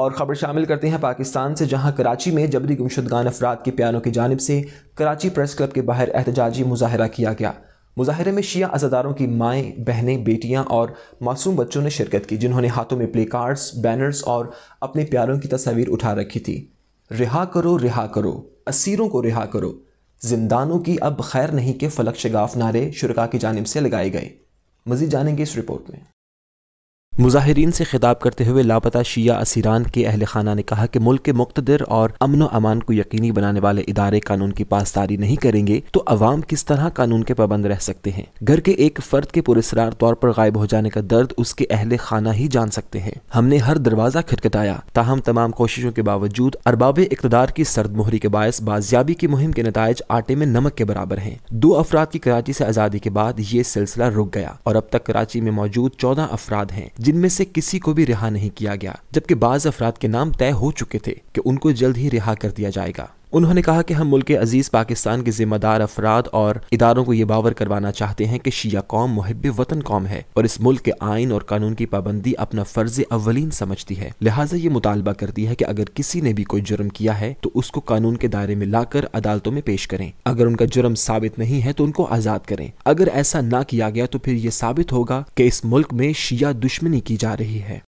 और ख़बर शामिल करते हैं पाकिस्तान से जहां कराची में जबरी गुमशुदगान अफराद के प्यानों की जानब से कराची प्रेस क्लब के बाहर एहतजाजी मुजाहरा किया गया मुजाहरे में शिया अजादारों की माएँ बहनें बेटियां और मासूम बच्चों ने शिरकत की जिन्होंने हाथों में प्ले कार्ड्स बैनर्स और अपने प्यारों की तस्वीर उठा रखी थी रिहा करो रिहा करो असीरों को रिहा करो जिंदानों की अब खैर नहीं के फलक शगाफ नारे शुरा की जानब से लगाए गए मजीद जानेंगे इस रिपोर्ट में मुजाहरीन से खिताब करते हुए लापता शिया असीरान के अहल खाना ने कहा कि मुल्क के मुख्तर और अमन अमान को यकीनी बनाने वाले इदारे कानून की पासदारी नहीं करेंगे तो अवाम किस तरह कानून के पाबंद रह सकते हैं घर के एक फर्द के पुरस्कार तौर पर गायब हो जाने का दर्द उसके अहल खाना ही जान सकते हैं हमने हर दरवाजा खटखटाया ताहम तमाम कोशिशों के बावजूद अरबाब इकतदार की सर्द मोहरी के बायस बाजियाबी की मुहिम के नतज आटे में नमक के बराबर है दो अफराद की कराची से आज़ादी के बाद ये सिलसिला रुक गया और अब तक कराची में मौजूद चौदह अफराद हैं जिनमें से किसी को भी रिहा नहीं किया गया जबकि बाज अफराद के नाम तय हो चुके थे कि उनको जल्द ही रिहा कर दिया जाएगा उन्होंने कहा कि हम मुल्क अजीज पाकिस्तान के जिम्मेदार अफराद और इदारों को ये बावर करवाना चाहते हैं कि शिया कौम मुहब वतन कौम है और इस मुल्क के आइन और कानून की पाबंदी अपना फर्ज अवलिन समझती है लिहाजा ये मुतालबा करती है कि अगर किसी ने भी कोई जुर्म किया है तो उसको कानून के दायरे में लाकर अदालतों में पेश करें अगर उनका जुर्म साबित नहीं है तो उनको आजाद करें अगर ऐसा ना किया गया तो फिर ये साबित होगा कि इस मुल्क में शिया दुश्मनी की जा रही है